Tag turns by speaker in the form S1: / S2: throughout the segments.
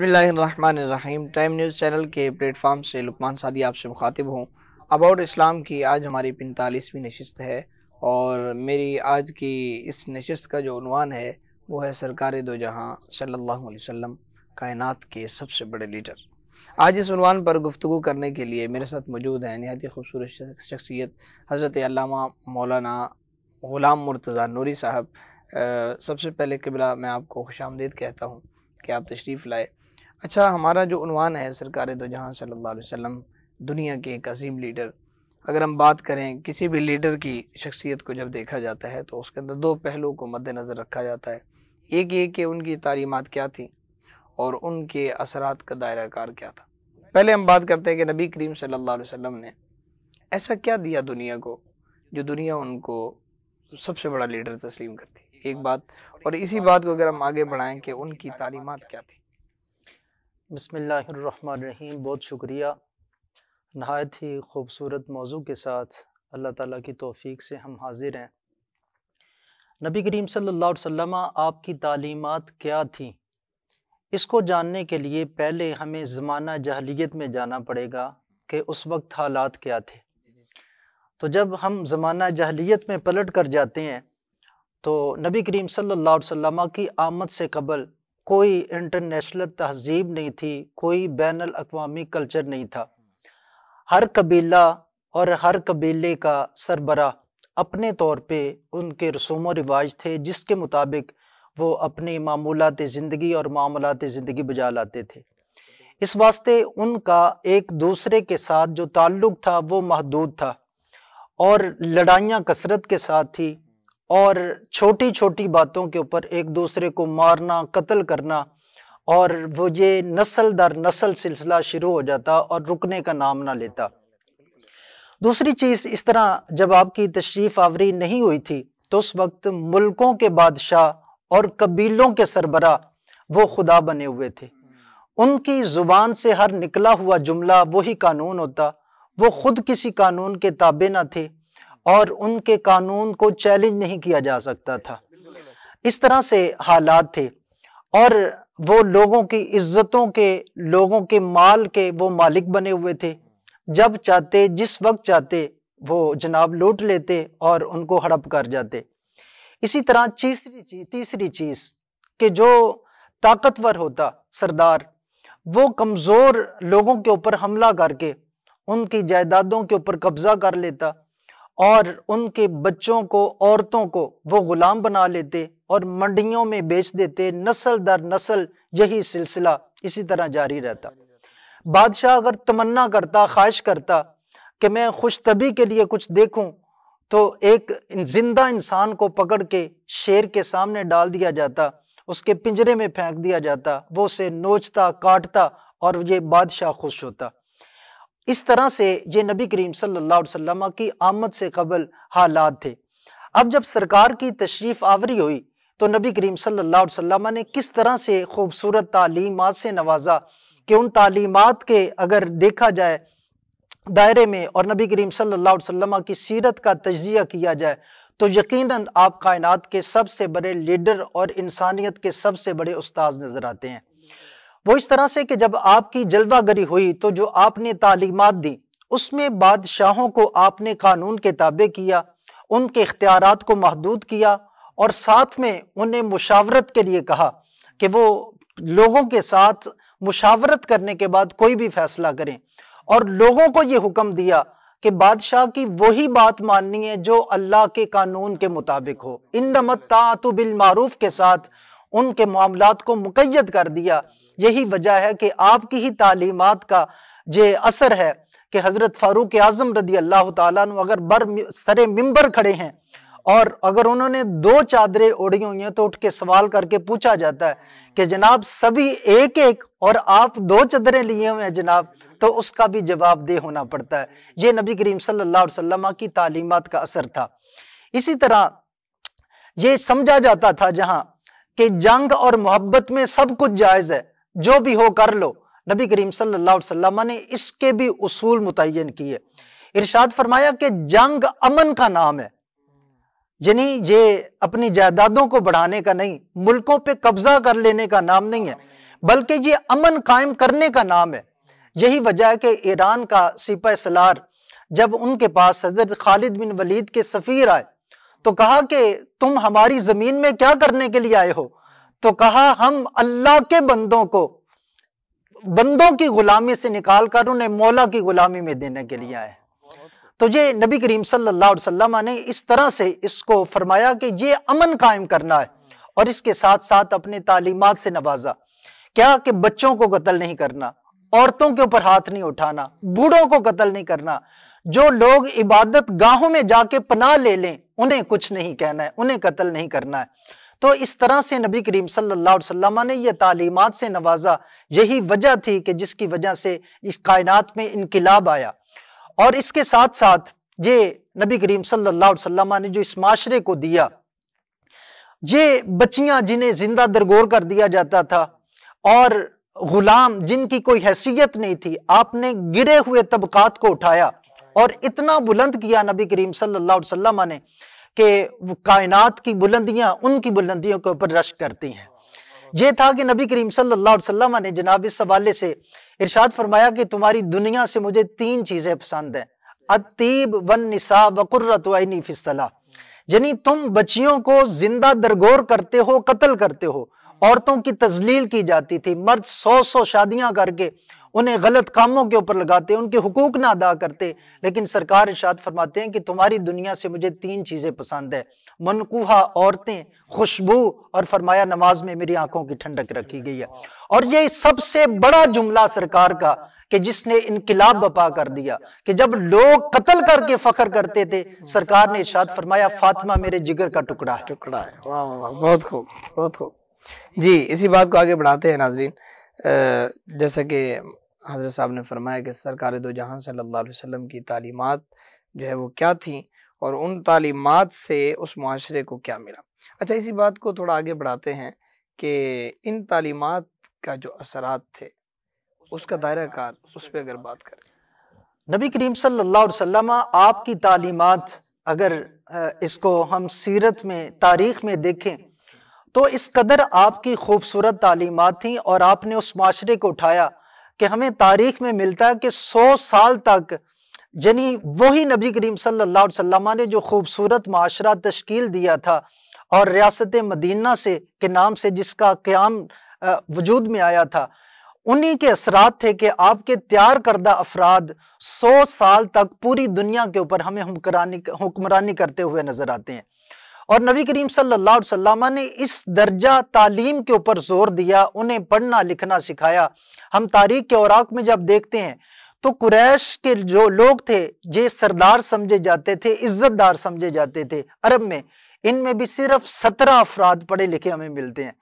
S1: बसमीम time news channel के platform से लुकमान सादी आपसे मुखातिब हूँ अबाउट इस्लाम की आज हमारी पैंतालीसवीं नशस्त है और मेरी आज की इस नशस्त का जो अनवान है वो है सरकार दो जहाँ सल्ला अलैहि वसल्लम कायनात के सबसे बड़े लीडर आज इस अनवान पर गुफ्तु करने के लिए मेरे साथ मौजूद हैं नहायत खूबसूरत शख्सियत हज़रत अलामा मौलाना ग़ुला मुर्तज़ा नूरी साहब सबसे पहले कबिला मैं आपको खुश आमदीद कहता हूँ कि आप तशरीफ़ लाए अच्छा हमारा जो उनवान है सरकार दो तो जहाँ सल्ला वसम दुनिया के एक अजीम लीडर अगर हम बात करें किसी भी लीडर की शख्सियत को जब देखा जाता है तो उसके अंदर दो पहलुओं को मद्दनज़र रखा जाता है एक ये कि उनकी तालीमत क्या थी और उनके असरात का दायरा कार क्या था पहले हम बात करते हैं कि नबी करीम सल्ला वसम ने ऐसा क्या दिया दुनिया को जो दुनिया उनको सबसे बड़ा लीडर तस्लीम करती एक बात और इसी बात को अगर हम आगे बढ़ाएँ कि उनकी तालीमत क्या थी
S2: बसमीम बहुत शुक्रिया नहायत ही खूबसूरत मौजू के साथ अल्लाह ताला की तौफीक से हम हाजिर हैं नबी करीम सल्लल्लाहु अलैहि वसल्लम आपकी तलीमत क्या थी इसको जानने के लिए पहले हमें ज़माना जहलीत में जाना पड़ेगा कि उस वक्त हालात क्या थे तो जब हम ज़माना जहलीत में पलट कर जाते हैं तो नबी करीम सल्ला वसम की आमद से कबल कोई इंटरनेशनल तहजीब नहीं थी कोई बैन अवी कल्चर नहीं था हर कबीला और हर कबीले का सरबरा अपने तौर पे उनके रसूम व रिवाज थे जिसके मुताबिक वो अपनी मामूलत ज़िंदगी और मामूलत ज़िंदगी बजा लाते थे इस वास्ते उनका एक दूसरे के साथ जो ताल्लुक़ था वो महदूद था और लड़ाइयाँ कसरत के साथ थी और छोटी छोटी बातों के ऊपर एक दूसरे को मारना कत्ल करना और वो ये नस्ल दर नस्ल सिलसिला शुरू हो जाता और रुकने का नाम ना लेता दूसरी चीज़ इस तरह जब आपकी तशरीफ आवरी नहीं हुई थी तो उस वक्त मुल्कों के बादशाह और कबीलों के सरबरा वो खुदा बने हुए थे उनकी ज़ुबान से हर निकला हुआ जुमला वही कानून होता वो खुद किसी कानून के ताबे ना थे और उनके कानून को चैलेंज नहीं किया जा सकता था इस तरह से हालात थे और वो लोगों की इज्जतों के लोगों के माल के वो मालिक बने हुए थे जब चाहते जिस वक्त चाहते वो जनाब लूट लेते और उनको हड़प कर जाते इसी तरह तीसरी चीज तीसरी चीज कि जो ताकतवर होता सरदार वो कमज़ोर लोगों के ऊपर हमला करके उनकी जायदादों के ऊपर कब्जा कर लेता और उनके बच्चों को औरतों को वो ग़ुलाम बना लेते और मंडियों में बेच देते नस्ल दर नस्ल यही सिलसिला इसी तरह जारी रहता बादशाह अगर तमन्ना करता ख्वाहिश करता कि मैं खुश तबी के लिए कुछ देखूं तो एक जिंदा इंसान को पकड़ के शेर के सामने डाल दिया जाता उसके पिंजरे में फेंक दिया जाता वो उसे नोचता काटता और ये बादशाह खुश होता इस तरह से ये नबी करीम सल्लल्लाहु अलैहि वसल्लम की आमद से कबल हालात थे अब जब सरकार की तशरीफ़ आवरी हुई तो नबी करीम सल्लल्लाहु अलैहि वसल्लम ने किस तरह से खूबसूरत तालीमत से नवाजा कि उन तालीमत के अगर देखा जाए दायरे में और नबी करीम सल्लल्लाहु अलैहि वसल्लम की सीरत का तजिया किया जाए तो यकीन आप कायनात के सबसे बड़े लीडर और इंसानियत के सबसे बड़े उस्ताद नज़र आते हैं वो इस तरह से कि जब आपकी जलवागरी हुई तो जो आपने तालीमत दी उसमें बादशाहों को आपने कानून के ताबे किया उनके इख्तियार को महदूद किया और साथ में उन्हें मुशावरत के लिए कहा कि वो लोगों के साथ मुशावरत करने के बाद कोई भी फैसला करें और लोगों को ये हुक्म दिया कि बादशाह की वही बात माननी है जो अल्लाह के कानून के मुताबिक हो इन नमत बिल मारूफ के साथ उनके मामला को मुकैद कर दिया यही वजह है कि आपकी ही तालीमत का ये असर है कि हज़रत फ़ारूक आज़म रदी अल्लाह तु अगर बर सरे मंबर खड़े हैं और अगर उन्होंने दो चादरें ओढ़ी हुई हैं तो उठ के सवाल करके पूछा जाता है कि जनाब सभी एक एक और आप दो चादरें लिए हुए हैं जनाब तो उसका भी जवाब दे होना पड़ता है ये नबी करीम सल्लल्लाहु अलैहि वसल्लम की तालीमत का असर था इसी तरह ये समझा जाता था जहां कि जंग और मोहब्बत में सब कुछ जायज़ है जो भी हो कर लो नबी करीम सल्लल्लाहु अलैहि वसल्लम ने इसके भी उसूल मुतन किए इरशाद फरमाया कि जंग अमन का नाम है यानी ये अपनी जायदादों को बढ़ाने का नहीं मुल्कों पे कब्जा कर लेने का नाम नहीं है बल्कि ये अमन कायम करने का नाम है यही वजह है कि ईरान का सिपा सलार जब उनके पास हजरत खालिद बिन वलीद के सफ़ीर आए तो कहा कि तुम हमारी ज़मीन में क्या करने के लिए आए हो तो कहा हम अल्लाह के बंदों को बंदों की गुलामी से निकाल कर उन्हें मौला की गुलामी में देने के लिए आए तो ये नबी करीम सल्लल्लाहु अलैहि वसल्लम ने इस तरह से इसको फरमाया कि ये अमन कायम करना है और इसके साथ साथ अपने तालीमत से नवाजा क्या कि बच्चों को कत्ल नहीं करना औरतों के ऊपर हाथ नहीं उठाना बूढ़ों को कत्ल नहीं करना जो लोग इबादत गाहों में जाके पनाह ले लें उन्हें कुछ नहीं कहना है उन्हें कत्ल नहीं करना है तो इस तरह से नबी करीम सल्लल्लाहु अलैहि वसल्लम ने यह तालीमत से नवाजा यही वजह थी कि जिसकी वजह से इस कायनात में इनकलाब आया और इसके साथ साथ ये नबी करीम सल्लल्लाहु अलैहि वसल्लम ने जो इस माशरे को दिया ये बच्चियां जिन्हें जिंदा दरगोर कर दिया जाता था और गुलाम जिनकी कोई हैसियत नहीं थी आपने गिरे हुए तबकात को उठाया और इतना बुलंद किया नबी करीम सल्लल्लाहु अलैहि वसल्लम ने कि कायनात की बुलंदियाँ उनकी बुलंदियों के ऊपर रश करती हैं ये था कि नबी करीम सल्लल्लाहु अलैहि वसल्लम ने जनाब इस हवाले से इरशाद फरमाया कि तुम्हारी दुनिया से मुझे तीन चीज़ें पसंद हैं अतीब वन निसा वक़ुर्रतनी फ़िसला यानी तुम बच्चियों को जिंदा दरगोर करते हो कत्ल करते हो औरतों की तजलील की जाती थी मर्द सौ सौ शादियां करके उन्हें गलत कामों के ऊपर लगाते उनके हुकूक ना अदा करते लेकिन सरकार इशाद फरमाते हैं कि तुम्हारी दुनिया से मुझे तीन चीज़ें पसंद है मनकुहा औरतें खुशबू और फरमाया नमाज में मेरी आंखों की ठंडक रखी गई है और ये सबसे बड़ा जुमला सरकार का कि जिसने इनकलाब बपा कर दिया कि जब लोग कत्ल करके फखर करते थे सरकार ने इशाद फरमाया फातिमा मेरे जिगर का टुकड़ा है टुकड़ा है
S1: वाह वाह बहुत खूब
S2: बहुत खूब जी इसी बात को आगे बढ़ाते हैं नाजरीन
S1: जैसा कि हज़रत साहब ने फरमाया कि सरकार दो जहाँ सल्ला वसम की तालीमत जो है वो क्या थी और उन तालीमत से उस माशरे को क्या मिला अच्छा इसी बात को थोड़ा आगे बढ़ाते हैं कि इन तालीमत का जो असरात थे उसका दायरा कार उस पर अगर बात करें
S2: नबी करीम सल्ला अलैहि आपकी तालीमत अगर इसको हम सीरत में तारीख में देखें तो इस कदर आपकी खूबसूरत तालीमत थी और आपने उस माशरे को उठाया कि हमें तारीख में मिलता है कि सौ साल तक यानी वही नबी करीम सल्लल्लाहु अलैहि वसल्लम ने जो खूबसूरत माशरा तश्कील दिया था और रियासत मदीना से के नाम से जिसका क्याम वजूद में आया था उन्हीं के असरात थे कि आपके तैयार करदा अफराद सौ साल तक पूरी दुनिया के ऊपर हमें हुक्मरानी करते हुए नजर आते हैं और नबी करीम सल्लल्लाहु अलैहि वसल्लम ने इस दर्जा तालीम के ऊपर जोर दिया उन्हें पढ़ना लिखना सिखाया हम तारीख के औराक में जब देखते हैं तो कुरैश के जो लोग थे जे सरदार समझे जाते थे इज्जतदार समझे जाते थे अरब में इनमें भी सिर्फ सत्रह अफराद पढ़े लिखे हमें मिलते हैं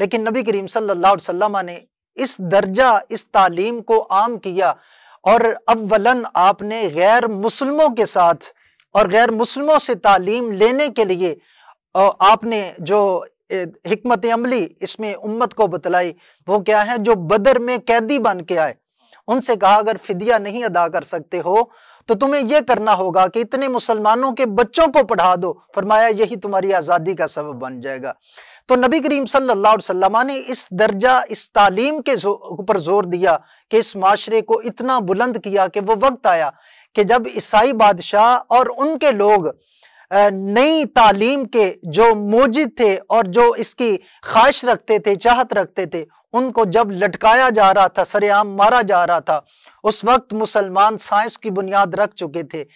S2: लेकिन नबी करीम सल्लल्लाहु अलैहि वसल्लम ने इस दर्जा इस तालीम को आम किया और अव्वलन आपने गैर मुसलमों के साथ और गैर मुस्लिमों से तालीम लेने के लिए आपने जो हमत अमली इसमें उम्मत को बतलाई वो क्या है जो बदर में कैदी बन के आए उनसे कहा अगर फिदिया नहीं अदा कर सकते हो तो तुम्हें यह करना होगा कि इतने मुसलमानों के बच्चों को पढ़ा दो फरमाया यही तुम्हारी आज़ादी का सबब बन जाएगा तो नबी करीम सल्लल्लाहु अलैहि वसल्लम ने इस दर्जा इस तालीम के ऊपर जो, जोर दिया कि इस माशरे को इतना बुलंद किया कि वो वक्त आया कि जब ईसाई बादशाह और उनके लोग नई तालीम के जो मोजिद थे और जो इसकी ख्वाहिश रखते थे चाहत रखते थे उनको जब लटकाया जा रहा था सरेआम मारा जा रहा था उस वक्त मुसलमान साइंस की बुनियाद रख चुके थे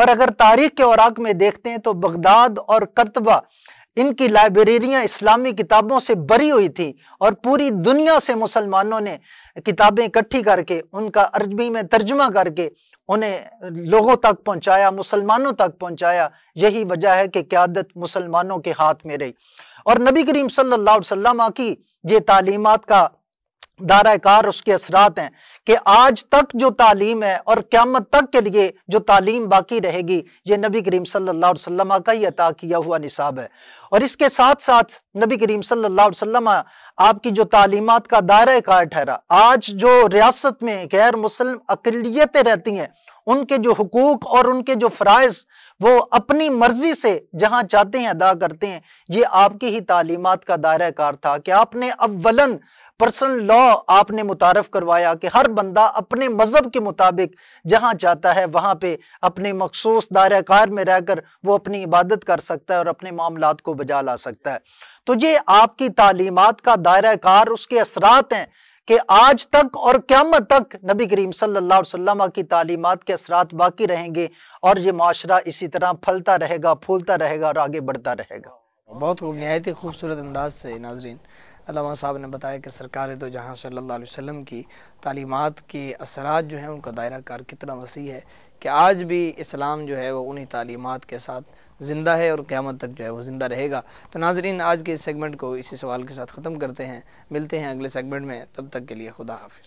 S2: और अगर तारीख के औरक में देखते हैं तो बगदाद और करतबा इनकी लाइब्रेरियाँ इस्लामी किताबों से भरी हुई थी और पूरी दुनिया से मुसलमानों ने किताबें इकट्ठी करके उनका अरबी में तर्जमा करके उन्हें लोगों तक पहुँचाया मुसलमानों तक पहुँचाया यही वजह है कि क्यादत मुसलमानों के हाथ में रही और नबी करीम सल्लल्लाहु अलैहि वसल्लम की ये तालीमत का दाराकार उसके असरात हैं कि आज तक जो तालीम है और क्यामत तक के लिए जो तालीम बाकी रहेगी ये नबी करीम सल्लल्लाहु अलैहि वसल्लम का ही अता किया हुआ निसाब है और इसके साथ साथ नबी करीम सल्लल्लाहु अलैहि वसल्लम आपकी जो तालीमत का दायरा कार ठहरा आज जो रियासत में गैर मुस्लिम अकलीतें रहती हैं उनके जो हकूक और उनके जो फ़राइज़ वो अपनी मर्जी से जहाँ चाहते हैं अदा करते हैं ये आपकी ही तालीमत का दायरा कार था कि आपने अव्वलन पर्सनल लॉ आपने मुतारफ करवाया कि हर बंदा अपने मजहब के मुताबिक जहां चाहता है वहां पे अपने मखसूस दायराकार में रहकर वो अपनी इबादत कर सकता है और अपने मामला को बजा ला सकता है तो ये आपकी तालीमत का कार उसके असरात हैं कि आज तक और क्यामत तक नबी करीम सल्लाम की तालीमत के असरात बाकी रहेंगे और ये माशरा इसी तरह फलता रहेगा फूलता रहेगा और आगे बढ़ता रहेगा बहुत खूब नहायत खूबसूरत अंदाज से नाजरीन साहब ने बताया कि सरकार तो जहाँ सल्ला वसम
S1: की तालीमत के असरात जो हैं उनका दायरा कार कितना वसी है कि आज भी इस्लाम जो है वो उन्हीं तालीमत के साथ ज़िंदा है और क़्यामत तक जो है वो ज़िंदा रहेगा तो नाजरीन आज के इस सेगमेंट को इसी सवाल के साथ ख़त्म करते हैं मिलते हैं अगले सेगमेंट में तब तक के लिए खुदा हाफ